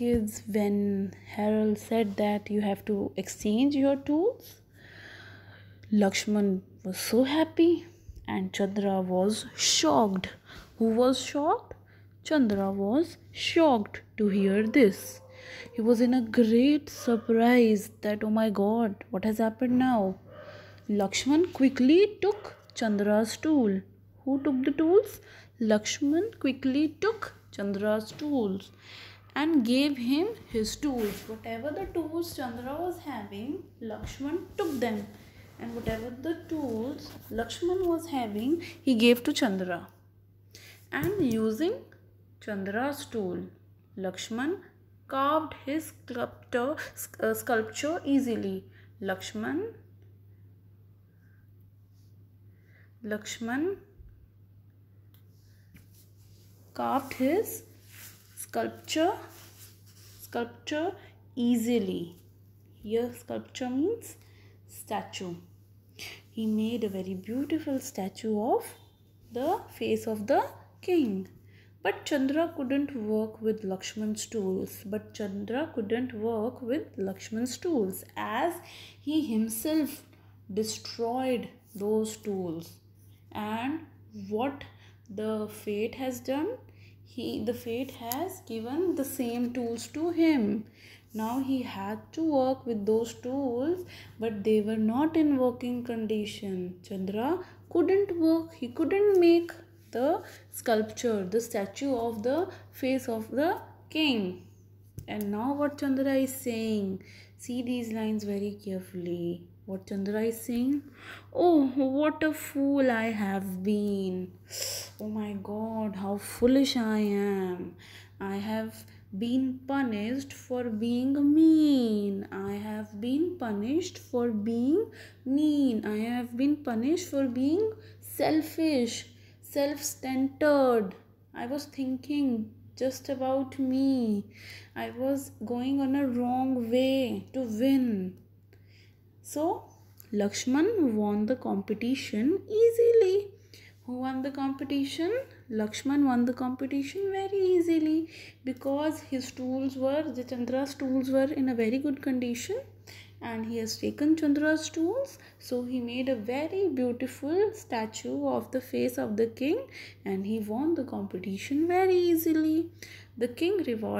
kids when Harold said that you have to exchange your tools. Lakshman was so happy and Chandra was shocked. Who was shocked? Chandra was shocked to hear this. He was in a great surprise that oh my god, what has happened now? Lakshman quickly took Chandra's tool. Who took the tools? Lakshman quickly took Chandra's tools and gave him his tools. Whatever the tools Chandra was having, Lakshman took them. And whatever the tools Lakshman was having, he gave to Chandra. And using Chandra's tool, Lakshman carved his sculptor, uh, sculpture easily. Lakshman Lakshman carved his sculpture sculpture easily here sculpture means statue he made a very beautiful statue of the face of the king but Chandra couldn't work with Lakshman's tools. But Chandra couldn't work with Lakshman's tools as he himself destroyed those tools. And what the fate has done? he the fate has given the same tools to him now he had to work with those tools but they were not in working condition chandra couldn't work he couldn't make the sculpture the statue of the face of the king and now what chandra is saying See these lines very carefully. What Chandra is saying? Oh, what a fool I have been. Oh my god, how foolish I am. I have been punished for being mean. I have been punished for being mean. I have been punished for being selfish, self centered. I was thinking just about me. I was going on a wrong way to win. So, Lakshman won the competition easily. Who won the competition? Lakshman won the competition very easily because his tools were, the Chandra's tools were in a very good condition and he has taken Chandra's tools. So he made a very beautiful statue of the face of the king and he won the competition very easily. The king rewarded